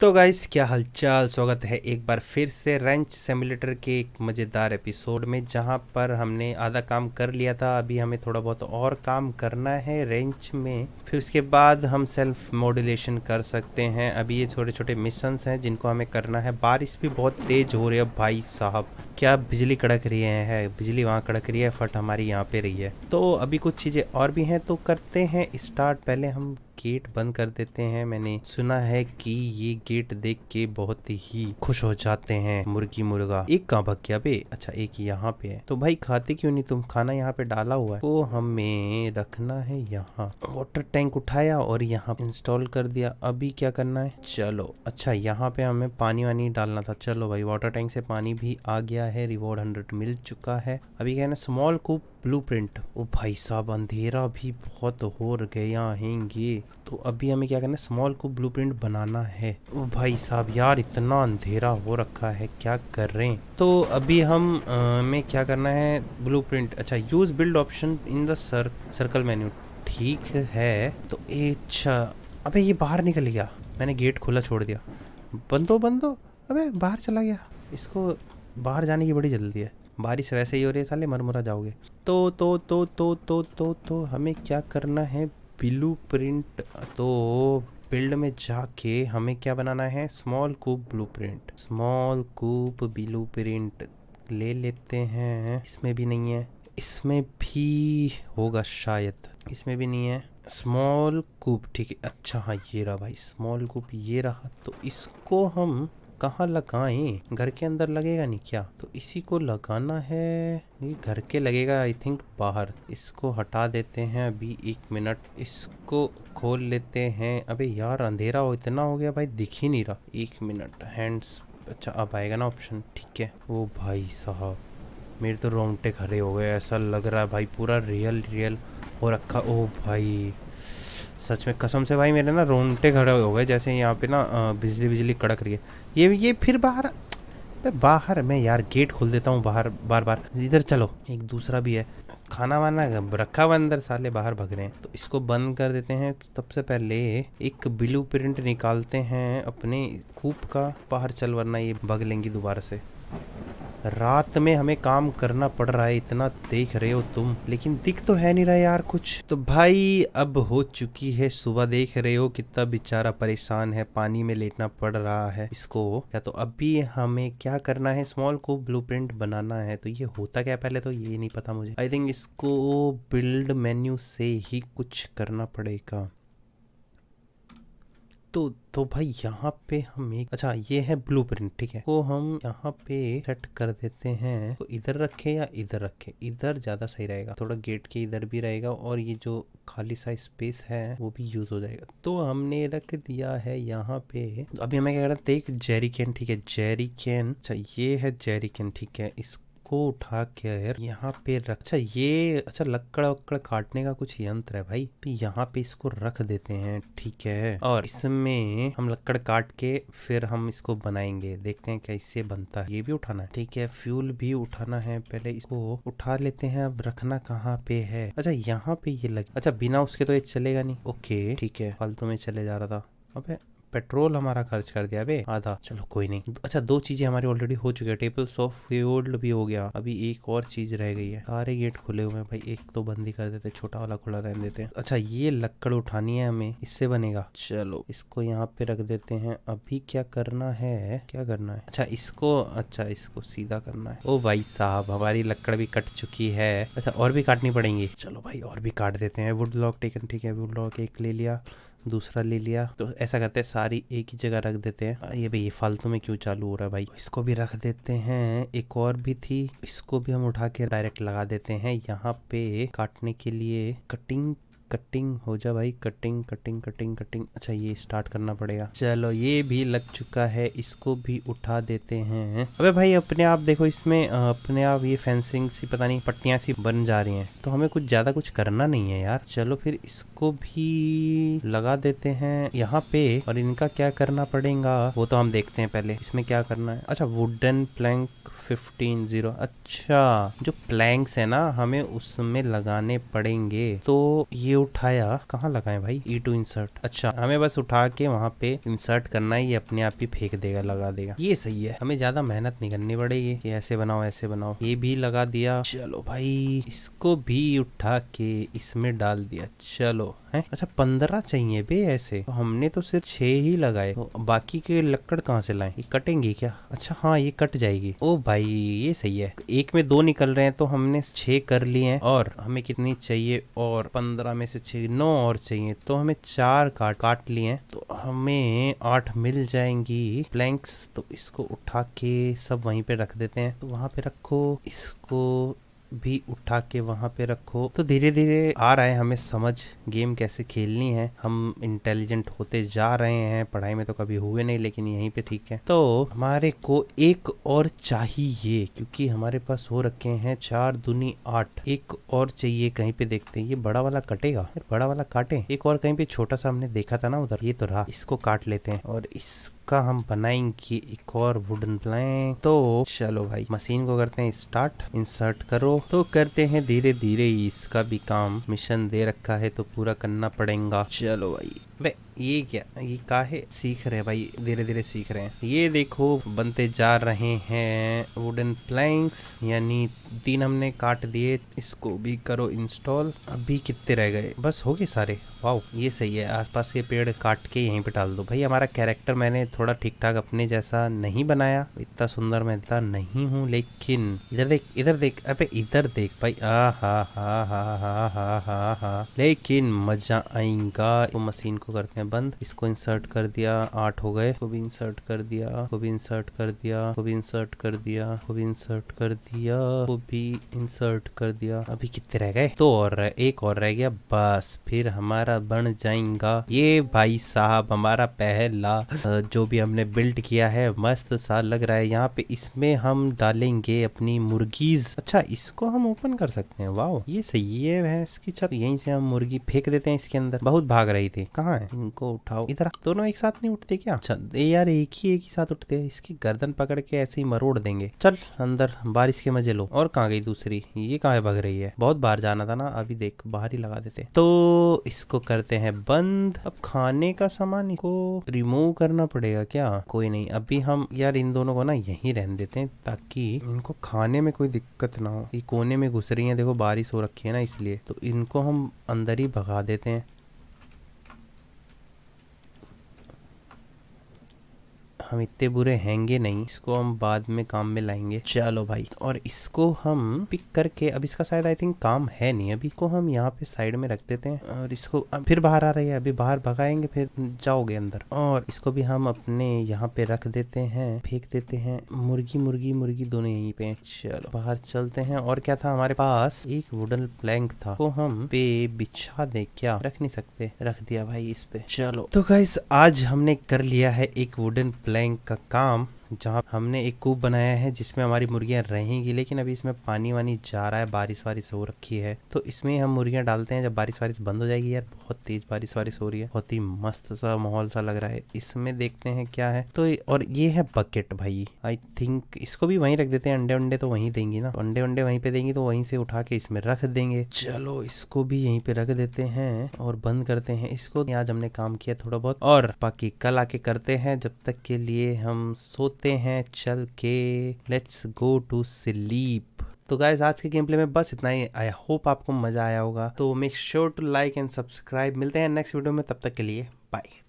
तो गाइस क्या हालचाल स्वागत है एक बार फिर से रेंच सेमुलेटर के एक मज़ेदार एपिसोड में जहां पर हमने आधा काम कर लिया था अभी हमें थोड़ा बहुत और काम करना है रेंच में फिर उसके बाद हम सेल्फ मॉड्यूलेशन कर सकते हैं अभी ये छोटे छोटे मिशंस हैं जिनको हमें करना है बारिश भी बहुत तेज़ हो रही है भाई साहब क्या बिजली कड़क रही है बिजली वहाँ कड़क रही है फट हमारी यहाँ पे रही है तो अभी कुछ चीज़ें और भी हैं तो करते हैं स्टार्ट पहले हम गेट बंद कर देते हैं मैंने सुना है कि ये गेट देख के बहुत ही खुश हो जाते हैं मुर्गी मुर्गा एक कहाँ भग गया बे अच्छा एक यहाँ पे है तो भाई खाते क्यों नहीं तुम खाना यहाँ पे डाला हुआ है वो तो हमें रखना है यहाँ वाटर टैंक उठाया और यहाँ इंस्टॉल कर दिया अभी क्या करना है चलो अच्छा यहाँ पे हमें पानी वानी डालना था चलो भाई वाटर टैंक से पानी भी आ गया है रिवॉर्ड हंड्रेड मिल चुका है अभी कहना स्मॉल कूप ब्लूप्रिंट ओ भाई साहब अंधेरा भी बहुत हो गया हैंगे तो अभी हमें क्या करना है स्मॉल को ब्लू बनाना है ओ भाई साहब यार इतना अंधेरा हो रखा है क्या कर रहे हैं तो अभी हम आ, में क्या करना है ब्लू अच्छा use build option in the sir, circle menu ठीक है तो अच्छा अबे ये बाहर निकल गया मैंने गेट खुला छोड़ दिया बंदो बंदो अबे बाहर चला गया इसको बाहर जाने की बड़ी जल्दी है बारिश वैसे ही हो रही है साले मरमुरा जाओगे तो तो तो तो तो तो तो हमें क्या करना है ब्लू प्रिंट तो बिल्ड में जाके हमें क्या बनाना है small coop blueprint small coop blueprint ले लेते हैं इसमें भी नहीं है इसमें भी होगा शायद इसमें भी नहीं है स्मॉल कूप ठीक है अच्छा हाँ ये रहा भाई स्मॉल कूप ये रहा तो इसको हम कहाँ लगाएं घर के अंदर लगेगा नहीं क्या तो इसी को लगाना है ये घर के लगेगा आई थिंक बाहर इसको हटा देते हैं अभी एक मिनट इसको खोल लेते हैं अबे यार अंधेरा हो इतना हो गया भाई दिख ही नहीं रहा एक मिनट हैंड्स अच्छा अब आएगा ना ऑप्शन ठीक है ओ भाई साहब मेरे तो रोंगटे खड़े हो गए ऐसा लग रहा है भाई पूरा रियल रियल हो रखा ओ भाई सच में कसम से भाई मेरे ना रोंगटे खड़े हो गए जैसे यहाँ पे ना बिजली बिजली कड़क रही है ये ये फिर बाहर बाहर मैं यार गेट खोल देता हूँ बाहर बार बार इधर चलो एक दूसरा भी है खाना वाना रखा हुआ अंदर साले बाहर भग रहे हैं तो इसको बंद कर देते हैं सबसे पहले एक ब्लू प्रिंट निकालते हैं अपने कूप का बाहर चल वरना ये भग लेंगी दोबारा से रात में हमें काम करना पड़ रहा है इतना देख रहे हो तुम लेकिन दिख तो है नहीं रहा यार कुछ तो भाई अब हो चुकी है सुबह देख रहे हो कितना बेचारा परेशान है पानी में लेटना पड़ रहा है इसको या तो अभी हमें क्या करना है स्मॉल को ब्लू बनाना है तो ये होता क्या पहले तो ये नहीं पता मुझे आई थिंक इसको बिल्ड मेन्यू से ही कुछ करना पड़ेगा तो तो भाई यहाँ पे हम एक अच्छा ये है ब्लू प्रिंट ठीक है वो तो हम यहाँ पे सेट कर देते हैं तो इधर रखे या इधर रखे इधर ज्यादा सही रहेगा थोड़ा गेट के इधर भी रहेगा और ये जो खाली सा स्पेस है वो भी यूज हो जाएगा तो हमने रख दिया है यहाँ पे तो अभी हमें क्या करते है एक जेरी कैन ठीक है जेरी कैन अच्छा ये है जेरी कैन ठीक है इसको को उठा के यार यहाँ पे रख अच्छा ये अच्छा लकड़ वक्कड़ काटने का कुछ यंत्र है भाई तो यहाँ पे इसको रख देते हैं ठीक है और इसमें हम लकड़ काट के फिर हम इसको बनाएंगे देखते हैं क्या इससे बनता है ये भी उठाना है ठीक है फ्यूल भी उठाना है पहले इसको उठा लेते हैं अब रखना कहाँ पे है अच्छा यहाँ पे ये लग अच्छा बिना उसके तो ये चलेगा नहीं ओके ठीक है फालतू में चले जा रहा था अबे पेट्रोल हमारा खर्च कर दिया अभी आधा चलो कोई नहीं अच्छा दो चीजें हमारी ऑलरेडी हो चुकी है टेबल ऑफ फ्यूल भी हो गया अभी एक और चीज रह गई है सारे गेट खुले हुए हैं भाई एक तो बंद ही कर देते छोटा वाला खुला रहने देते हैं अच्छा ये लकड़ उठानी है हमें इससे बनेगा चलो इसको यहाँ पे रख देते हैं अभी क्या करना है क्या करना है अच्छा इसको अच्छा इसको सीधा करना है ओ भाई साहब हमारी लकड़ भी कट चुकी है अच्छा और भी काटनी पड़ेंगी चलो भाई और भी काट देते हैं वुड लॉक टेकन ठीक है वुड लॉक एक ले लिया दूसरा ले लिया तो ऐसा करते हैं सारी एक ही जगह रख देते हैं ये भाई ये फालतू में क्यों चालू हो रहा है भाई इसको भी रख देते हैं एक और भी थी इसको भी हम उठा के डायरेक्ट लगा देते हैं यहाँ पे काटने के लिए कटिंग कटिंग हो जा भाई कटिंग कटिंग कटिंग कटिंग अच्छा ये स्टार्ट करना पड़ेगा चलो ये भी लग चुका है इसको भी उठा देते हैं अबे भाई अपने आप देखो इसमें अपने आप ये फेंसिंग सी पता नहीं पट्टियां सी बन जा रही हैं तो हमें कुछ ज्यादा कुछ करना नहीं है यार चलो फिर इसको भी लगा देते हैं यहाँ पे और इनका क्या करना पड़ेगा वो तो हम देखते हैं पहले इसमें क्या करना है अच्छा वुडन प्लैंक फिफ्टीन जीरो अच्छा जो प्लैंक्स है ना हमें उसमें लगाने पड़ेंगे तो ये उठाया कहाँ लगाए भाई ई टू इंसर्ट अच्छा हमें बस उठा के वहाँ पे इंसर्ट करना है ये अपने आप ही फेंक देगा लगा देगा ये सही है हमें ज्यादा मेहनत नहीं करनी पड़ेगी कि ऐसे बनाओ ऐसे बनाओ ये भी लगा दिया चलो भाई इसको भी उठा के इसमें डाल दिया चलो है अच्छा पंद्रह चाहिए बे ऐसे तो हमने तो सिर्फ छह ही लगाए तो बाकी के लकड़ कहाँ से लाए ये कटेंगी क्या अच्छा हाँ ये कट जाएगी ओ भाई ये सही है एक में दो निकल रहे हैं तो हमने छह कर लिए हैं और हमें कितनी चाहिए और पंद्रह में से छह नौ और चाहिए तो हमें चार काट काट लिए हैं तो हमें आठ मिल जाएंगी प्लैंक्स तो इसको उठा के सब वहीं पे रख देते हैं तो वहां पे रखो इसको भी उठा के वहाँ पे रखो तो धीरे धीरे आ रहा है हमें समझ गेम कैसे खेलनी है हम इंटेलिजेंट होते जा रहे हैं पढ़ाई में तो कभी हुए नहीं लेकिन यहीं पे ठीक है तो हमारे को एक और चाहिए क्योंकि हमारे पास हो रखे हैं चार दुनी आठ एक और चाहिए कहीं पे देखते हैं ये बड़ा वाला कटेगा बड़ा वाला काटे एक और कहीं पे छोटा सा हमने देखा था ना उधर ये तो रहा इसको काट लेते हैं और इस का हम बनाएंगे एक और वुडन प्लैंक तो चलो भाई मशीन को करते हैं स्टार्ट इंसर्ट करो तो करते हैं धीरे धीरे इसका भी काम मिशन दे रखा है तो पूरा करना पड़ेगा चलो भाई बे ये क्या ये काहे सीख रहे भाई धीरे धीरे सीख रहे हैं ये देखो बनते जा रहे हैं वुडन प्लैंक्स यानी तीन हमने काट दिए इसको भी करो इंस्टॉल अभी कितने रह गए बस हो गए सारे वाओ ये सही है आसपास के पेड़ काट के यहीं पे डाल दो भाई हमारा कैरेक्टर मैंने थोड़ा ठीक ठाक अपने जैसा नहीं बनाया इतना सुंदर मैं इतना नहीं हूँ लेकिन इधर देख इधर देख अबे इधर देख भाई आ हा हा हा हा हा हा हा लेकिन मजा आएगा मशीन इसको करते हैं बंद इसको इंसर्ट कर दिया आठ हो गए को भी इंसर्ट कर दिया को भी इंसर्ट कर दिया को भी इंसर्ट कर दिया को भी इंसर्ट कर दिया को भी इंसर्ट कर दिया अभी कितने रह गए तो और एक और रह गया बस फिर हमारा बन जाएगा ये भाई साहब हमारा पहला जो भी हमने बिल्ड किया है मस्त सा लग रहा है यहाँ पे इसमें हम डालेंगे अपनी मुर्गीज अच्छा इसको हम ओपन कर सकते हैं वाह ये सही है भैंस की छत यहीं से हम मुर्गी फेंक देते हैं इसके अंदर बहुत भाग रही थी कहाँ कहाँ है इनको उठाओ इधर दोनों एक साथ नहीं उठते क्या अच्छा यार एक ही एक ही साथ उठते हैं इसकी गर्दन पकड़ के ऐसे ही मरोड़ देंगे चल अंदर बारिश के मजे लो और कहाँ गई दूसरी ये कहाँ भग रही है बहुत बाहर जाना था ना अभी देख बाहर ही लगा देते तो इसको करते हैं बंद अब खाने का सामान को रिमूव करना पड़ेगा क्या कोई नहीं अभी हम यार इन दोनों को ना यही रहने देते हैं ताकि इनको खाने में कोई दिक्कत ना हो ये कोने में घुस रही है देखो बारिश हो रखी है ना इसलिए तो इनको हम अंदर ही भगा देते हैं हम इतने बुरे हैंगे नहीं इसको हम बाद में काम में लाएंगे चलो भाई और इसको हम पिक करके अब इसका शायद आई थिंक काम है नहीं अभी को हम यहाँ पे साइड में रख देते हैं और इसको फिर बाहर आ रही है अभी बाहर भगाएंगे फिर जाओगे अंदर और इसको भी हम अपने यहाँ पे रख देते हैं फेंक देते हैं मुर्गी मुर्गी मुर्गी दोनों यही पे चलो बाहर चलते हैं और क्या था हमारे पास एक वुडन प्लैंक था वो हम पे बिछा दे क्या रख नहीं सकते रख दिया भाई इस पे चलो तो गाइस आज हमने कर लिया है एक वुडन प्लैंक डिजाइन का काम जहाँ हमने एक कूप बनाया है जिसमें हमारी मुर्गियाँ रहेंगी लेकिन अभी इसमें पानी वानी जा रहा है बारिश वारिश हो रखी है तो इसमें हम मुर्गियाँ डालते हैं जब बारिश वारिश बंद हो जाएगी यार बहुत तेज बारिश वारिश हो रही है बहुत ही मस्त सा माहौल सा लग रहा है इसमें देखते हैं क्या है तो और ये है बकेट भाई आई थिंक इसको भी वहीं रख देते हैं अंडे अंडे तो वहीं देंगी ना अंडे अंडे वहीं पे देंगी तो वहीं से उठा के इसमें रख देंगे चलो इसको भी यहीं पे रख देते हैं और बंद करते हैं इसको आज हमने काम किया थोड़ा बहुत और बाकी कल आके करते हैं जब तक के लिए हम सोच सोते हैं चल के लेट्स गो टू स्लीप तो गाइज आज के गेम प्ले में बस इतना ही आई होप आपको मजा आया होगा तो make sure to like and subscribe मिलते हैं नेक्स्ट वीडियो में तब तक के लिए बाय